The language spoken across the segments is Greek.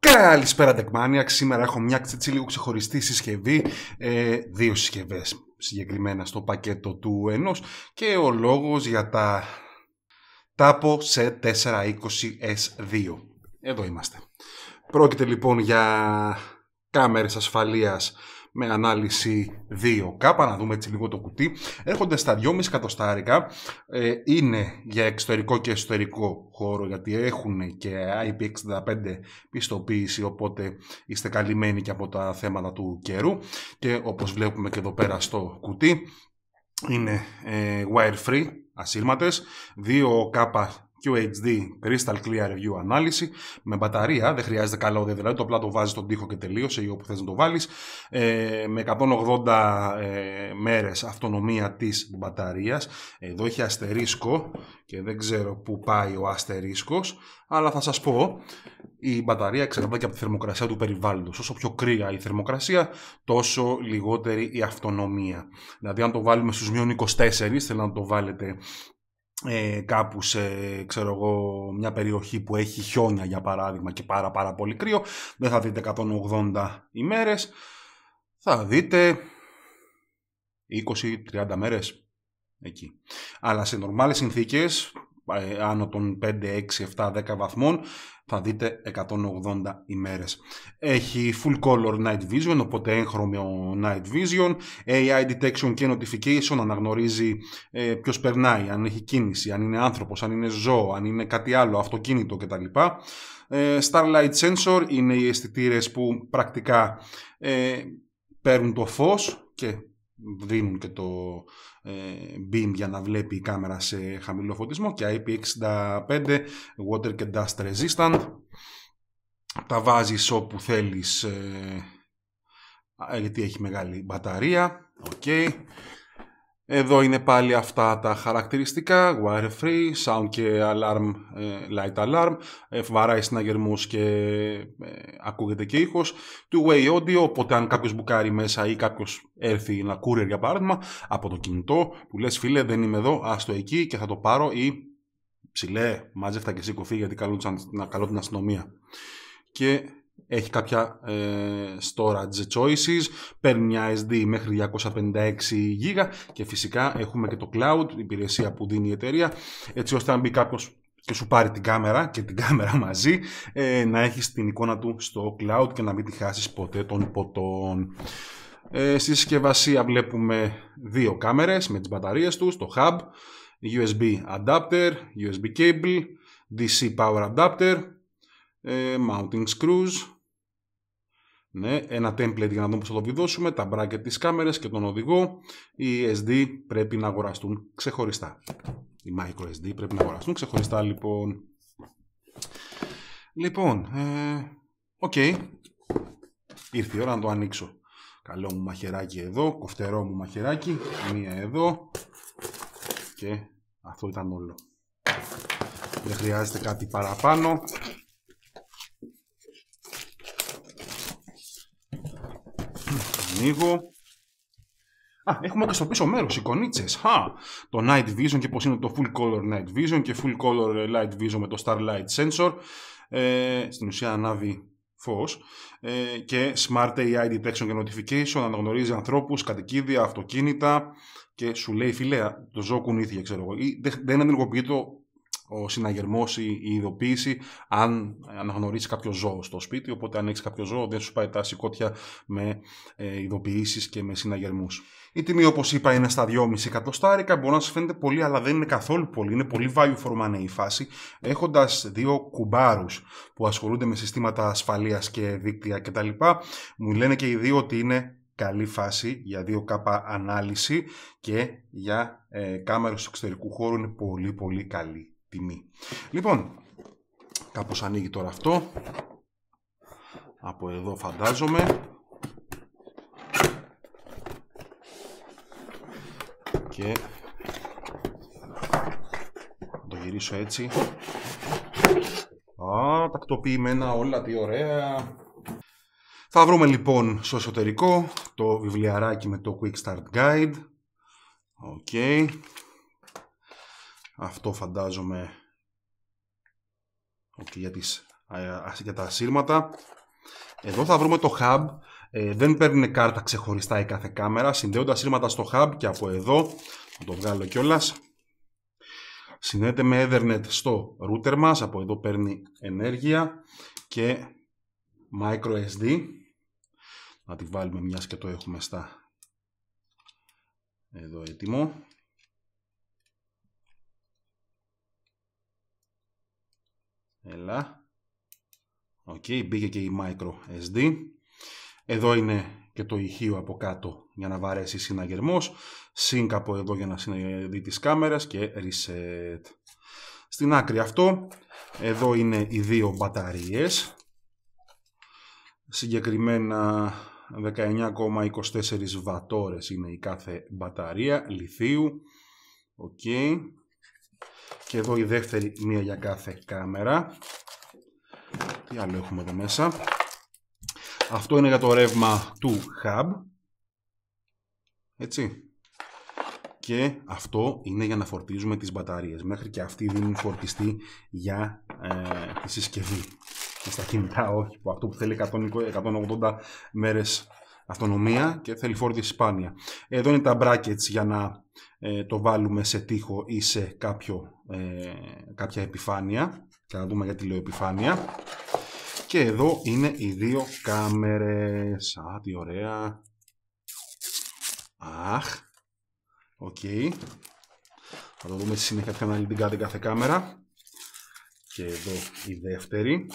Καλησπέρα Τεκμάνια, σήμερα έχω μια έτσι λίγο ξεχωριστή συσκευή, ε, δύο συσκευές συγκεκριμένα στο πακέτο του ενός και ο λόγος για τα TAPO σε 420S2. Εδώ είμαστε. Πρόκειται λοιπόν για κάμερες ασφαλείας με ανάλυση 2K. Να δούμε έτσι λίγο το κουτί. Έρχονται στα 2,5 εκατοστάρικα. Ε, είναι για εξωτερικό και εσωτερικό χώρο γιατί έχουν και IP65 πιστοποίηση οπότε είστε καλυμμένοι και από τα θέματα του καιρού και όπως βλέπουμε και εδώ πέρα στο κουτί είναι ε, wire free ασύρματες, 2K QHD Crystal Clear Review ανάλυση με μπαταρία, δεν χρειάζεται καλώδια δηλαδή, το απλά το βάζεις στον τοίχο και τελείωσε ή όπου θες να το βάλεις ε, με 180 ε, μέρες αυτονομία της μπαταρίας εδώ έχει αστερίσκο και δεν ξέρω που πάει ο αστερίσκος αλλά θα σας πω η μπαταρία εξαρτάται και από τη θερμοκρασία του περιβάλλοντος όσο πιο κρύα η θερμοκρασία τόσο λιγότερη η αυτονομία δηλαδή αν το βάλουμε στους μείων 24 θέλω να το βάλετε ε, κάπου σε ξέρω εγώ, μια περιοχή που έχει χιόνια για παράδειγμα και πάρα πάρα πολύ κρύο δεν θα δείτε 180 ημέρες θα δείτε 20-30 μέρες εκεί. Αλλά σε νορμάλες συνθήκες ε, άνω των 5, 6, 7, 10 βαθμών θα δείτε 180 ημέρες. Έχει full color night vision, οπότε έγχρωμο night vision, AI detection και notification, αναγνωρίζει ε, ποιος περνάει, αν έχει κίνηση, αν είναι άνθρωπος, αν είναι ζώο, αν είναι κάτι άλλο, αυτοκίνητο κτλ. Ε, Starlight sensor είναι οι αισθητήρες που πρακτικά ε, παίρνουν το φως και δίνουν και το ε, beam για να βλέπει η κάμερα σε χαμηλό φωτισμό και IP65 water και dust resistant τα βάζεις όπου θέλεις ε, γιατί έχει μεγάλη μπαταρία okay. Εδώ είναι πάλι αυτά τα χαρακτηριστικά, wire-free, sound και alarm, ε, light alarm, ε, βαράει συναγερμούς και ε, ακούγεται και ήχος, two-way audio, οπότε αν κάποιος μπουκάρει μέσα ή κάποιος έρθει να courier για παράδειγμα, από το κινητό, που λες φίλε δεν είμαι εδώ, άστο εκεί και θα το πάρω ή ψηλέ, μάζευτα και σηκωθεί γιατί καλούν την αστυνομία. Και έχει κάποια ε, storage choices, παίρνει μια SD μέχρι 256 GB και φυσικά έχουμε και το cloud, την υπηρεσία που δίνει η εταιρεία, έτσι ώστε αν μπει κάποιος και σου πάρει την κάμερα και την κάμερα μαζί, ε, να έχεις την εικόνα του στο cloud και να μην τη χάσεις ποτέ των ποτών. Ε, στη συσκευασία βλέπουμε δύο κάμερες με τις μπαταρίες τους, το hub, USB adapter, USB cable, DC power adapter, ε, mounting screws, ναι, ένα template για να δούμε πώς θα το βιδώσουμε, τα bracket της κάμερας και τον οδηγό. Οι SD πρέπει να αγοραστούν ξεχωριστά. Οι micro SD πρέπει να αγοραστούν ξεχωριστά λοιπόν. Λοιπόν, ε, οκ. Ήρθε η ώρα να το ανοίξω. Καλό μου μαχαιράκι εδώ, κοφτερό μου μαχαιράκι μία εδώ και αυτό ήταν όλο. Δεν χρειάζεται κάτι παραπάνω. Α, έχουμε και στο πίσω μέρος, εικονίτσες. Χα, το Night Vision και πώς είναι το Full Color Night Vision και Full Color Light Vision με το Starlight Sensor. Ε, στην ουσία ανάβει φως. Ε, και Smart AI Detection και Notification αναγνωρίζει ανθρώπους, κατοικίδια, αυτοκίνητα και σου λέει φιλέα, το ζώο κουνήθηκε ξέρω εγώ. Δεν, δεν ενεργοποιεί το ο συναγερμός ή η ειδοποίηση αν αναγνωρίσει κάποιο ζώο στο σπίτι. Οπότε, αν έχεις κάποιο ζώο, δεν σου πάει τα σηκώτια με ε, ειδοποιήσεις και με συναγερμούς. Η τιμή, όπως είπα, είναι στα 2,5 εκατοστάρικα. Μπορεί να σας φαίνεται πολύ, αλλά δεν είναι καθόλου πολύ. Είναι πολύ value for money η φάση. Έχοντας δύο κουμπάρους που ασχολούνται με συστήματα ασφαλείας και δίκτυα κτλ., μου λένε και οι δύο ότι είναι καλή φάση για 2K ανάλυση και για ε, κάμερες του εξωτερικού χώρου είναι πολύ πολύ καλή τιμή. Λοιπόν, κάπως ανοίγει τώρα αυτό. Από εδώ φαντάζομαι. Και το γυρίσω έτσι. Α, τακτοποιημένα όλα, τι ωραία. Θα βρούμε λοιπόν στο εσωτερικό το βιβλιαράκι με το Quick Start Guide. Οκ. Αυτό φαντάζομαι για, τις, για τα ασύρματα. Εδώ θα βρούμε το hub. Ε, δεν παίρνουν κάρτα ξεχωριστά η κάθε κάμερα. Συνδέονται σύρματα στο hub και από εδώ. Θα το βγάλω κιόλας. Συνδέεται με Ethernet στο router μας. Από εδώ παίρνει ενέργεια. Και microSD. Να τη βάλουμε μιας και το έχουμε στα εδώ έτοιμο. Έλα. Οκ, okay, μπήκε και η micro SD. Εδώ είναι και το ηχείο από κάτω για να βαρέσει συναγερμός. Sync από εδώ για να δει τις κάμερες και reset. Στην άκρη αυτό, εδώ είναι οι δύο μπαταρίες. Συγκεκριμένα 19,24 βατόρες είναι η κάθε μπαταρία λιθίου. Οκ. Και εδώ η δεύτερη, μία για κάθε κάμερα. Τι άλλο έχουμε εδώ μέσα. Αυτό είναι για το ρεύμα του hub. Έτσι. Και αυτό είναι για να φορτίζουμε τις μπαταρίες. Μέχρι και αυτή δίνουν φορτιστή για ε, τη συσκευή. Στα κινητά όχι, που αυτό που θέλει 180 μέρες αυτονομία και θέλει φόρτιση σπάνια. Εδώ είναι τα brackets για να ε, το βάλουμε σε τοίχο ή σε κάποιο, ε, κάποια επιφάνεια. Και να δούμε γιατί λέω επιφάνεια. Και εδώ είναι οι δύο κάμερες. Α, τι ωραία. Αχ. Οκ. Okay. Θα το δούμε στη συνέχεια την κάθε κάμερα. Και εδώ η δεύτερη.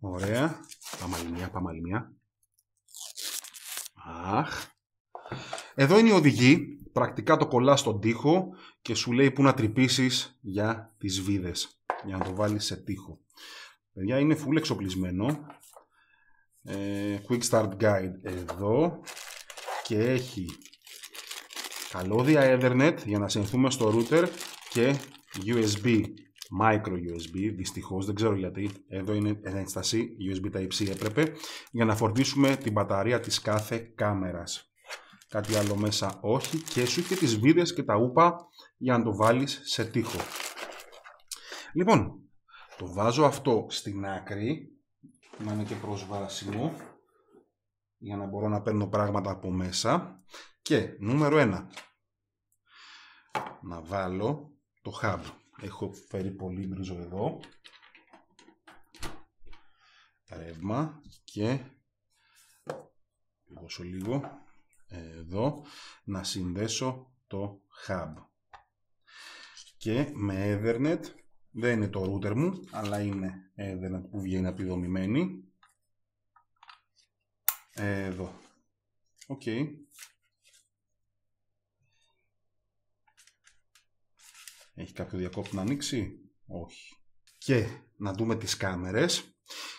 Ωραία. Πάμε άλλη μια, πάμε Αχ. Εδώ είναι η οδηγή. Πρακτικά το κολλάς στον τοίχο και σου λέει που να τρυπήσεις για τις βίδες. Για να το βάλεις σε τοίχο. Παιδιά είναι full εξοπλισμένο. Ε, quick Start Guide εδώ. Και έχει καλώδια Ethernet για να συνθούμε στο router και USB micro USB, δυστυχώς δεν ξέρω γιατί, εδώ είναι ένσταση USB Type-C έπρεπε, για να φορτίσουμε την μπαταρία της κάθε κάμερας. Κάτι άλλο μέσα όχι και σου και τις βίδες και τα ούπα για να το βάλεις σε τοίχο. Λοιπόν, το βάζω αυτό στην άκρη, να είναι και προσβάσιμο, για να μπορώ να παίρνω πράγματα από μέσα. Και νούμερο 1, να βάλω το hub. Έχω φέρει πολύ γκρίζο εδώ. Ρεύμα και λίγο λίγο εδώ να συνδέσω το hub. Και με Ethernet, δεν είναι το router μου, αλλά είναι Ethernet που βγαίνει απειδομημένη. Εδώ. Οκ. Okay. Έχει κάποιο διακόπτη να ανοίξει. Όχι. Και να δούμε τις κάμερες.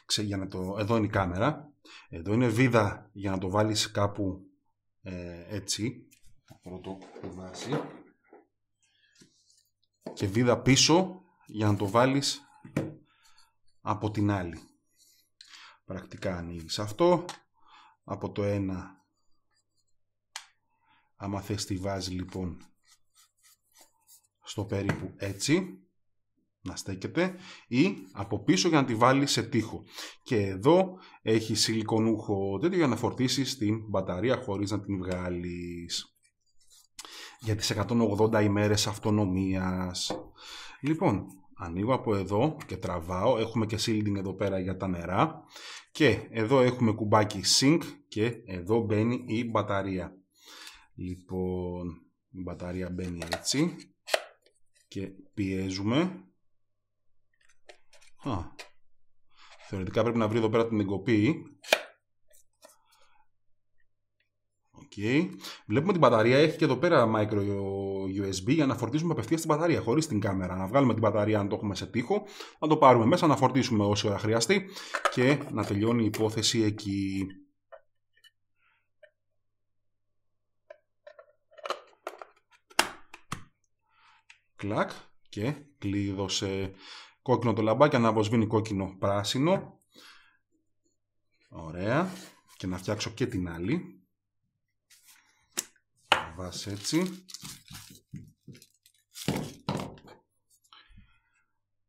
Ξε, για να το... Εδώ είναι η κάμερα. Εδώ είναι βίδα για να το βάλεις κάπου ε, έτσι. το βάζει. Και βίδα πίσω για να το βάλεις από την άλλη. Πρακτικά ανοίγεις αυτό. Από το ένα άμα θες τη βάζει λοιπόν στο περίπου έτσι, να στέκεται, ή από πίσω για να τη βάλει σε τοίχο. Και εδώ έχει σιλικονούχο τέτοιο για να φορτίσεις την μπαταρία χωρίς να την βγάλεις. Για τις 180 ημέρες αυτονομίας. Λοιπόν, ανοίγω από εδώ και τραβάω. Έχουμε και shielding εδώ πέρα για τα νερά. Και εδώ έχουμε κουμπάκι sync και εδώ μπαίνει η μπαταρία. Λοιπόν, η μπαταρία μπαίνει έτσι και πιέζουμε. Α, θεωρητικά πρέπει να βρει εδώ πέρα την εγκοπή. Okay. Βλέπουμε την μπαταρία έχει και εδώ πέρα micro USB για να φορτίσουμε απευθείας την μπαταρία χωρίς την κάμερα. Να βγάλουμε την μπαταρία αν το έχουμε σε τοίχο, να το πάρουμε μέσα, να φορτίσουμε όση ώρα χρειαστεί και να τελειώνει η υπόθεση εκεί. Κλακ και κλείδωσε κόκκινο το λαμπάκι, ανάβω κόκκινο πράσινο. Ωραία. Και να φτιάξω και την άλλη. βάζω έτσι.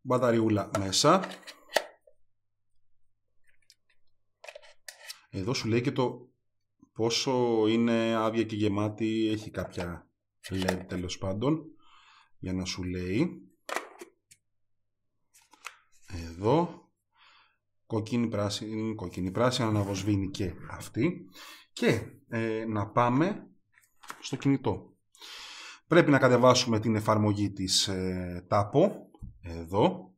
Μπαταριούλα μέσα. Εδώ σου λέει και το πόσο είναι άδεια και γεμάτη, έχει κάποια LED τέλος πάντων για να σου λέει εδώ κοκκινη πράσινη, κοκκινη πράσινη, αναβοσβήνει και αυτή και ε, να πάμε στο κινητό. Πρέπει να κατεβάσουμε την εφαρμογή της ε, TAPO, εδώ.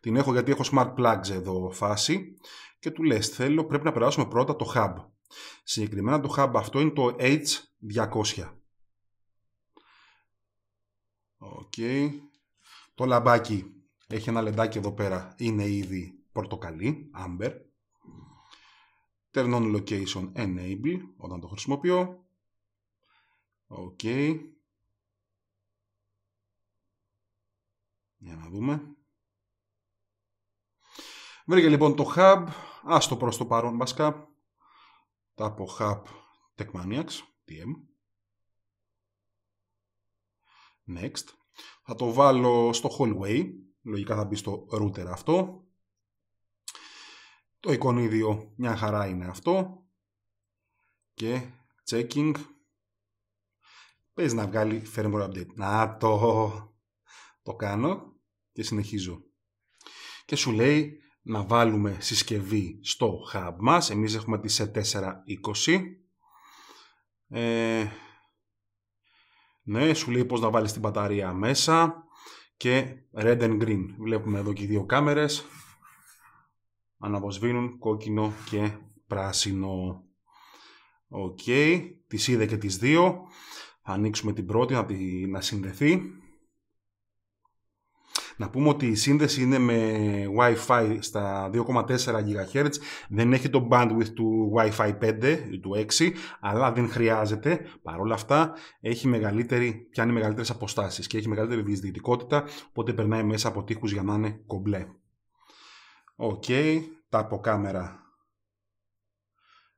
Την έχω γιατί έχω smart plugs εδώ φάση και του λες θέλω πρέπει να περάσουμε πρώτα το hub. Συγκεκριμένα το hub αυτό είναι το H200. Οκ. Το λαμπάκι έχει ένα λεντάκι εδώ πέρα. Είναι ήδη πορτοκαλί, amber. Turn on location enable όταν το χρησιμοποιώ. Οκ. Για να δούμε. Βρήκε λοιπόν το hub. Άστο προς το παρόν βασικά. Τα από hub Techmaniacs, TM. Next. Θα το βάλω στο hallway. Λογικά θα μπει στο router αυτό. Το εικονίδιο μια χαρά είναι αυτό. Και checking. πες να βγάλει firmware update. Να το! Το κάνω και συνεχίζω. Και σου λέει να βάλουμε συσκευή στο hub μας. Εμείς έχουμε τη C420. Ε, ναι, σου λέει πώς να βάλεις την μπαταρία μέσα και red and green. Βλέπουμε εδώ και οι δύο κάμερες. Αναβοσβήνουν κόκκινο και πράσινο. Οκ, okay. τις είδε και τις δύο. ανοίξουμε την πρώτη να, τη, να συνδεθεί. Να πούμε ότι η σύνδεση είναι με Wi-Fi στα 2,4 GHz, δεν έχει το bandwidth του Wi-Fi 5 ή του 6, αλλά δεν χρειάζεται. Παρ' όλα αυτά έχει μεγαλύτερη, πιάνει μεγαλύτερες αποστάσεις και έχει μεγαλύτερη διεισδυτικότητα, οπότε περνάει μέσα από τείχους για να είναι κομπλέ. Οκ, okay, τα από κάμερα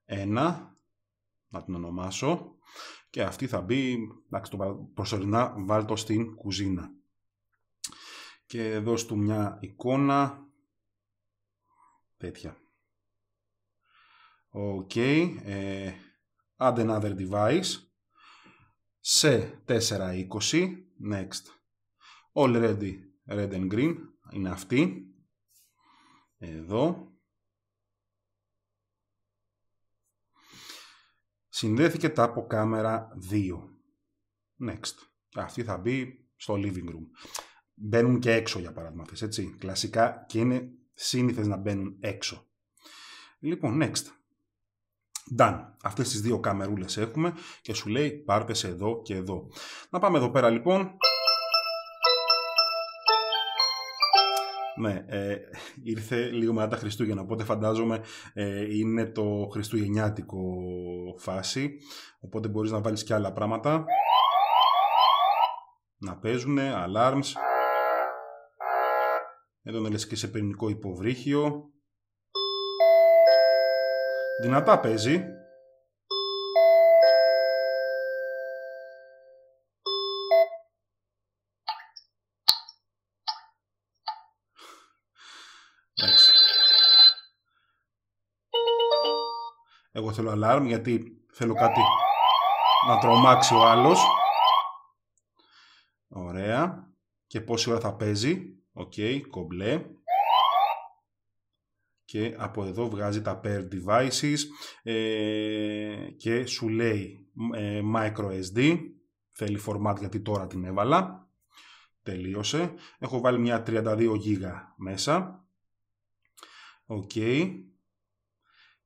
1, να την ονομάσω, και αυτή θα μπει, εντάξει, προσωρινά βάλτο στην κουζίνα και δώσ' του μια εικόνα τέτοια. Οκ. Ε, add another device σε 420. Next. Already red and green. Είναι αυτή. Εδώ. Συνδέθηκε τα από κάμερα 2. Next. Αυτή θα μπει στο living room μπαίνουν και έξω για παράδειγμα αυτές, έτσι. Κλασικά και είναι σύνηθες να μπαίνουν έξω. Λοιπόν, next. Done. Αυτές τις δύο καμερούλες έχουμε και σου λέει σε εδώ και εδώ. Να πάμε εδώ πέρα λοιπόν. Ναι, ε, ήρθε λίγο μετά τα Χριστούγεννα, οπότε φαντάζομαι ε, είναι το χριστουγεννιάτικο φάση, οπότε μπορείς να βάλεις και άλλα πράγματα. Να παίζουνε, alarms. Εδώ να λες και σε πυρηνικό υποβρύχιο. Δυνατά παίζει. Εγώ θέλω αλάρμ γιατί θέλω κάτι να τρομάξει ο άλλος. Ωραία. Και πόση ώρα θα παίζει. Οκ, κομπλέ. Και από εδώ βγάζει τα pair devices ε, και σου λέει ε, micro SD. Θέλει format γιατί τώρα την έβαλα. Τελείωσε. Έχω βάλει μια 32 GB μέσα. Οκ.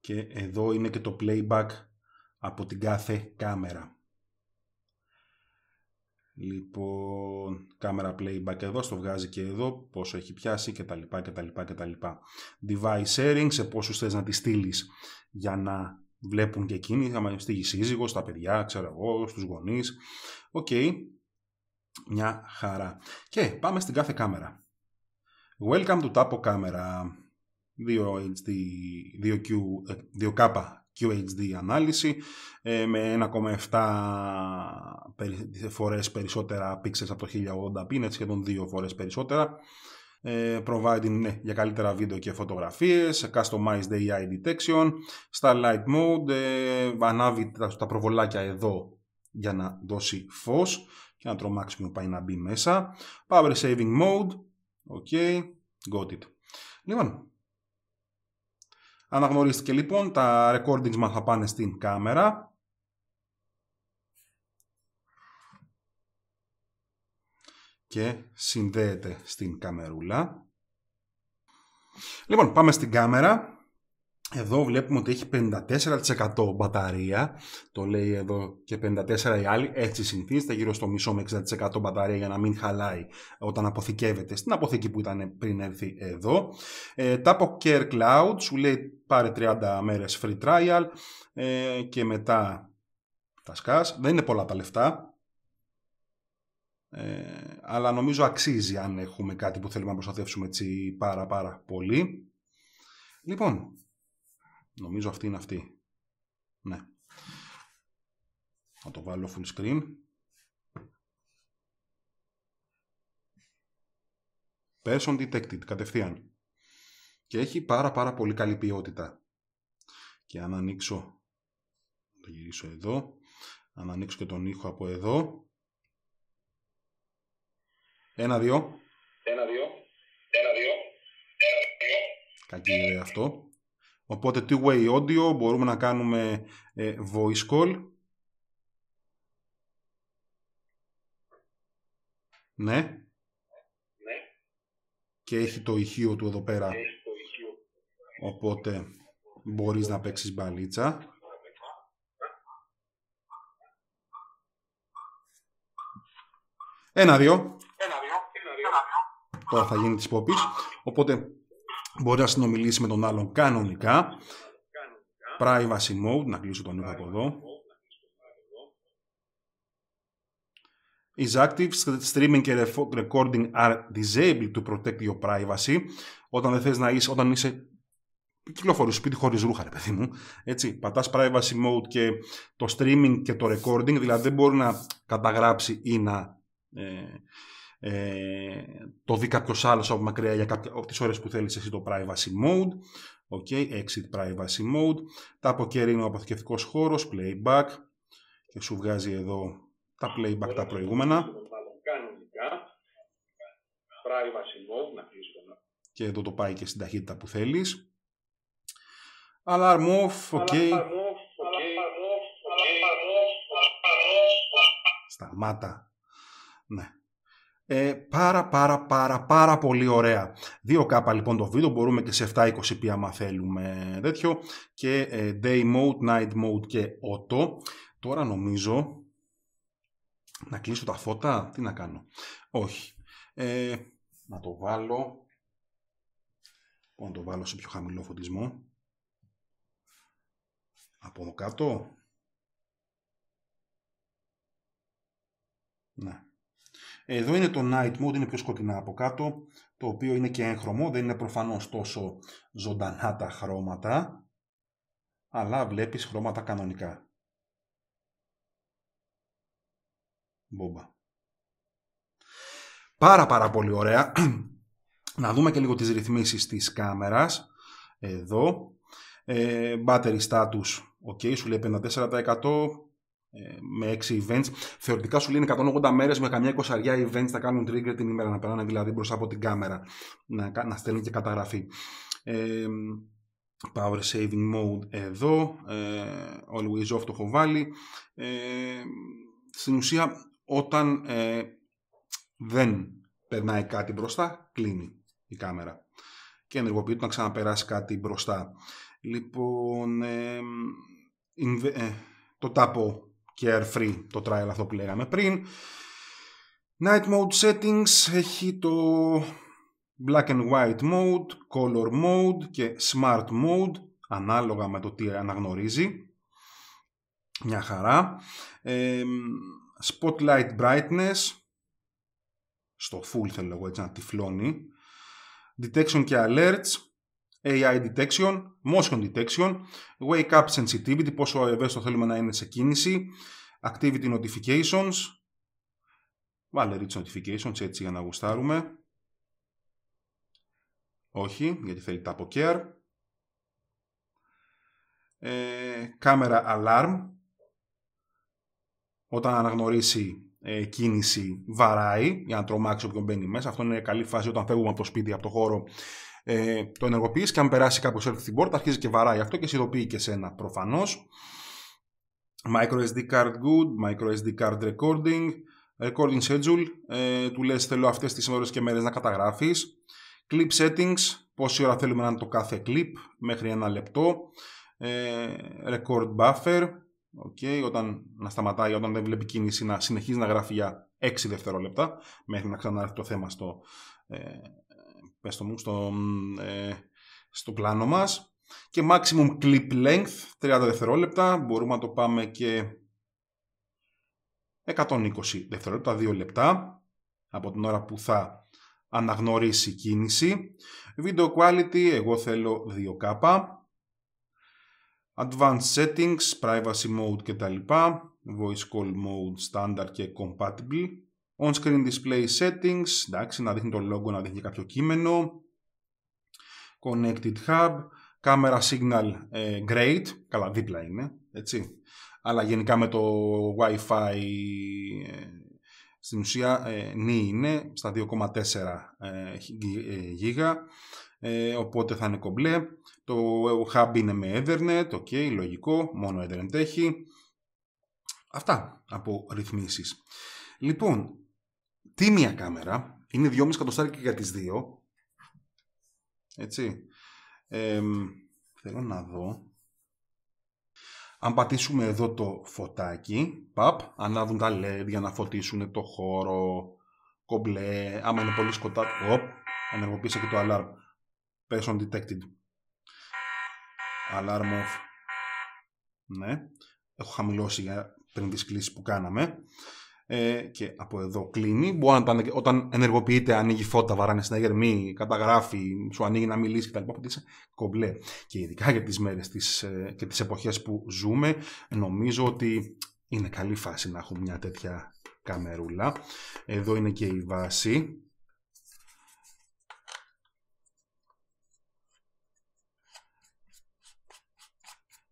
Και εδώ είναι και το playback από την κάθε κάμερα. Λοιπόν, κάμερα playback εδώ, στο βγάζει και εδώ, πόσο έχει πιάσει και και τα τα λοιπά λοιπά και τα λοιπά. Device sharing, σε πόσους θες να τη στείλεις για να βλέπουν και εκείνοι, θα μας στείλει σύζυγος, στα παιδιά, ξέρω εγώ, στους γονείς. Οκ, μια χαρά. Και πάμε στην κάθε κάμερα. Welcome to Tapo Camera. 2 2Q, 2K QHD ανάλυση ε, με 1,7 φορές περισσότερα pixels από το 1080p, είναι σχεδόν 2 φορές περισσότερα ε, providing ναι, για καλύτερα βίντεο και φωτογραφίες, customized AI detection, light mode, ε, ανάβει τα προβολάκια εδώ για να δώσει φως και να τρομάξει που πάει να μπει μέσα, power saving mode, ok, got it. Λοιπόν, Αναγνωρίστηκε λοιπόν, τα recordings μας θα πάνε στην κάμερα. Και συνδέεται στην καμερούλα. Λοιπόν, πάμε στην κάμερα. Εδώ βλέπουμε ότι έχει 54% μπαταρία, το λέει εδώ και 54% οι άλλοι, έτσι συνηθίζεται γύρω στο μισό με 60% μπαταρία για να μην χαλάει όταν αποθηκεύεται στην αποθήκη που ήταν πριν έρθει εδώ. Ε, τα από Care Cloud σου λέει πάρε 30 μέρες free trial ε, και μετά τα σκάς. Δεν είναι πολλά τα λεφτά, ε, αλλά νομίζω αξίζει αν έχουμε κάτι που θέλουμε να προστατεύσουμε έτσι πάρα πάρα πολύ. Λοιπόν, Νομίζω αυτή είναι αυτή. Ναι. Θα το βάλω full screen. Person detected κατευθείαν. Και έχει πάρα πάρα πολύ καλή ποιότητα. Και αν ανοίξω, το γυρίσω εδώ, αν ανοίξω και τον ήχο από εδώ. Ένα, δύο. Ένα, δύο. Ένα, δύο. Ένα, δύο. Κακή αυτό. Οπότε two-way audio, μπορούμε να κάνουμε ε, voice call. Ναι. ναι. Και έχει το ηχείο του εδώ πέρα. Οπότε μπορείς να παίξεις μπαλίτσα. Ένα-δύο. Ένα, Ένα, Τώρα θα γίνει της πόπης. Οπότε μπορεί να συνομιλήσει με τον άλλον κανονικά. Privacy mode, να κλείσω τον ήχο από εδώ. is active, streaming και recording are disabled to protect your privacy. Όταν δεν θες να είσαι, όταν είσαι κυκλοφορείς σπίτι χωρίς ρούχα ρε παιδί μου, έτσι, πατάς privacy mode και το streaming και το recording, δηλαδή δεν μπορεί να καταγράψει ή να ε, ε, το δει κάποιος άλλος από μακριά για τι τις ώρες που θέλεις εσύ το privacy mode. ok exit privacy mode. Τα από είναι ο αποθηκευτικός χώρος, playback. Και σου βγάζει εδώ τα playback τα προηγούμενα. mode, να και εδώ το πάει και στην ταχύτητα που θέλεις. Alarm off, ok. Σταμάτα. Ναι ε, πάρα πάρα πάρα πάρα πολύ ωραία. 2K λοιπόν το βίντεο, μπορούμε και σε 720p άμα θέλουμε τέτοιο και ε, day mode, night mode και auto. Τώρα νομίζω να κλείσω τα φώτα, τι να κάνω. Όχι. Ε, να το βάλω. Λοιπόν, να το βάλω σε πιο χαμηλό φωτισμό. Από κάτω. Ναι. Εδώ είναι το night mode, είναι πιο σκοτεινά από κάτω, το οποίο είναι και έγχρωμο, δεν είναι προφανώς τόσο ζωντανά τα χρώματα, αλλά βλέπεις χρώματα κανονικά. Μπόμπα. Πάρα πάρα πολύ ωραία. Να δούμε και λίγο τις ρυθμίσεις της κάμερας. Εδώ. Ε, battery status. okay, σου λέει 54% με 6 events. Θεωρητικά σου λένε 180 μέρες με καμιά 20 events θα κάνουν trigger την ημέρα να περνάνε δηλαδή μπροστά από την κάμερα. Να, να στέλνει και καταγραφή. power saving mode εδώ. Ε, always off το έχω βάλει. Ε, στην ουσία όταν ε, δεν περνάει κάτι μπροστά, κλείνει η κάμερα και ενεργοποιείται να ξαναπεράσει κάτι μπροστά. Λοιπόν, ε, το τάπο και το trial αυτό που λέγαμε πριν. Night mode settings έχει το black and white mode, color mode και smart mode ανάλογα με το τι αναγνωρίζει. Μια χαρά. spotlight brightness στο full θέλω εγώ έτσι να τυφλώνει. Detection και alerts AI detection, motion detection, wake up sensitivity, πόσο ευαίσθητο θέλουμε να είναι σε κίνηση, activity notifications, βάλε reach notifications έτσι για να γουστάρουμε. Όχι, γιατί θέλει από care. Ε, camera alarm, όταν αναγνωρίσει ε, κίνηση βαράει για να τρομάξει όποιον μπαίνει μέσα. Αυτό είναι καλή φάση όταν φεύγουμε από το σπίτι, από το χώρο ε, το ενεργοποιείς και αν περάσει κάποιο έρθει στην πόρτα, αρχίζει και βαράει αυτό και σε και σένα προφανώς. Micro SD card good, micro SD card recording, recording schedule, ε, του λες θέλω αυτές τις ώρε και μέρες να καταγράφεις. clip settings, πόση ώρα θέλουμε να είναι το κάθε clip, μέχρι ένα λεπτό, ε, record buffer, okay, όταν να σταματάει, όταν δεν βλέπει κίνηση να συνεχίζει να γράφει για 6 δευτερόλεπτα, μέχρι να ξανάρθει το θέμα στο, ε, στο, στο, ε, στο πλάνο μας και maximum clip length 30 δευτερόλεπτα μπορούμε να το πάμε και 120 δευτερόλεπτα, 2 λεπτά από την ώρα που θα αναγνωρίσει κίνηση. Video quality, εγώ θέλω 2K. Advanced settings, privacy mode κτλ. Voice call mode, standard και compatible. On-screen display settings, εντάξει, να δείχνει το logo, να δείχνει κάποιο κείμενο. Connected hub, camera signal ε, great, καλά δίπλα είναι, έτσι. Αλλά γενικά με το Wi-Fi ε, στην ουσία ε, είναι στα 2,4 ε, ε, γίγα, οπότε θα είναι κομπλέ. Το hub είναι με Ethernet, ok, λογικό, μόνο Ethernet έχει. Αυτά από ρυθμίσεις. Λοιπόν, τίμια κάμερα. Είναι 2,5 εκατοστάρια και για τις δύο. Έτσι. θέλω να δω. Αν πατήσουμε εδώ το φωτάκι, παπ, ανάβουν τα LED για να φωτίσουν το χώρο, κομπλέ, άμα είναι πολύ σκοτάδι, οπ, ενεργοποίησε και το alarm. on detected. Alarm off. Ναι. Έχω χαμηλώσει για πριν τις κλήσεις που κάναμε. Ε, και από εδώ κλείνει. Μπορεί να, όταν ενεργοποιείται, ανοίγει φώτα, βαράνε αγερμή, καταγράφει, σου ανοίγει να μιλήσει κτλ. που είσαι κομπλέ. Και ειδικά για τις μέρες ε, και τις εποχές που ζούμε, νομίζω ότι είναι καλή φάση να έχουμε μια τέτοια καμερούλα. Εδώ είναι και η βάση.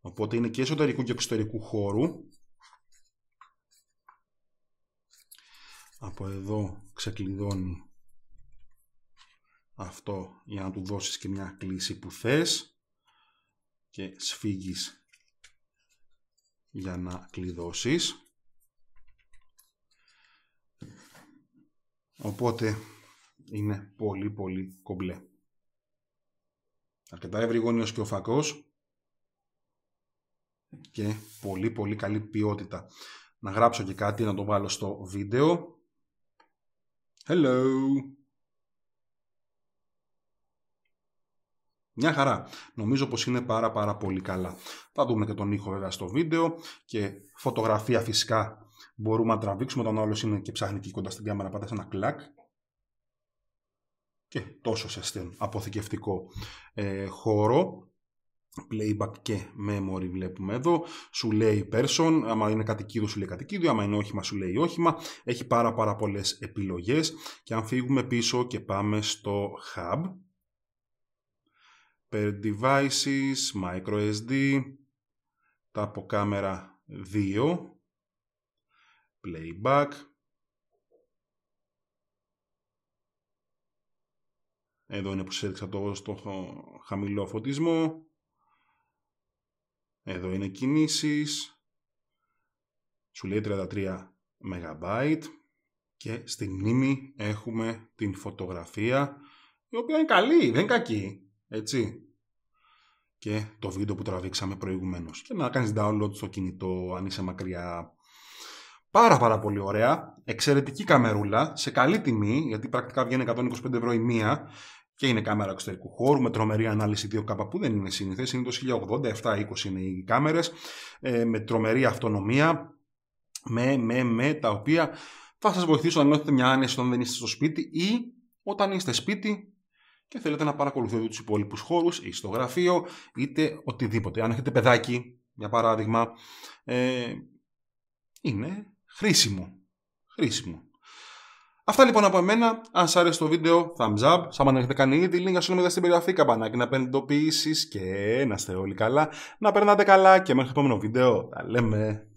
Οπότε είναι και εσωτερικού και εξωτερικού χώρου από εδώ ξεκλειδώνει αυτό για να του δώσεις και μια κλίση που θες και σφίγγεις για να κλειδώσεις. Οπότε είναι πολύ πολύ κομπλέ. Αρκετά ευρυγόνιος και ο φακός και πολύ πολύ καλή ποιότητα. Να γράψω και κάτι να το βάλω στο βίντεο Hello. Μια χαρά. Νομίζω πως είναι πάρα πάρα πολύ καλά. Θα δούμε και τον ήχο βέβαια στο βίντεο και φωτογραφία φυσικά μπορούμε να τραβήξουμε όταν όλος είναι και ψάχνει και κοντά στην κάμερα σε ένα κλακ και τόσο σε αποθηκευτικό ε, χώρο playback και memory βλέπουμε εδώ. Σου λέει person, άμα είναι κατοικίδιο σου λέει κατοικίδιο, άμα είναι όχημα σου λέει όχημα. Έχει πάρα πάρα πολλές επιλογές και αν φύγουμε πίσω και πάμε στο hub. Per devices, micro SD, τα από κάμερα 2, playback, εδώ είναι που σε έδειξα το, στο χαμηλό φωτισμό. Εδώ είναι κινήσεις. Σου λέει 33 MB. Και στη μνήμη έχουμε την φωτογραφία, η οποία είναι καλή, δεν είναι κακή. Έτσι. Και το βίντεο που τραβήξαμε προηγουμένως. Και να κάνεις download στο κινητό αν είσαι μακριά. Πάρα πάρα πολύ ωραία. Εξαιρετική καμερούλα. Σε καλή τιμή, γιατί πρακτικά βγαίνει 125 ευρώ η μία και είναι κάμερα εξωτερικού χώρου με τρομερή ανάλυση 2K που δεν είναι συνηθές, είναι το 1080, 720 είναι οι κάμερες, ε, με τρομερή αυτονομία, με, με, με τα οποία θα σας βοηθήσουν να νιώθετε μια άνεση όταν δεν είστε στο σπίτι ή όταν είστε σπίτι και θέλετε να παρακολουθείτε τους υπόλοιπους χώρους ή στο γραφείο είτε οτιδήποτε. Αν έχετε παιδάκι, για παράδειγμα, ε, είναι χρήσιμο. Χρήσιμο. Αυτά λοιπόν από εμένα. Αν σας άρεσε το βίντεο, thumbs up. Σαν να έχετε κάνει ήδη, link ασχολούμαι στην περιγραφή, καμπανάκι να παίρνετε και να είστε όλοι καλά. Να περνάτε καλά και μέχρι το επόμενο βίντεο. Τα λέμε.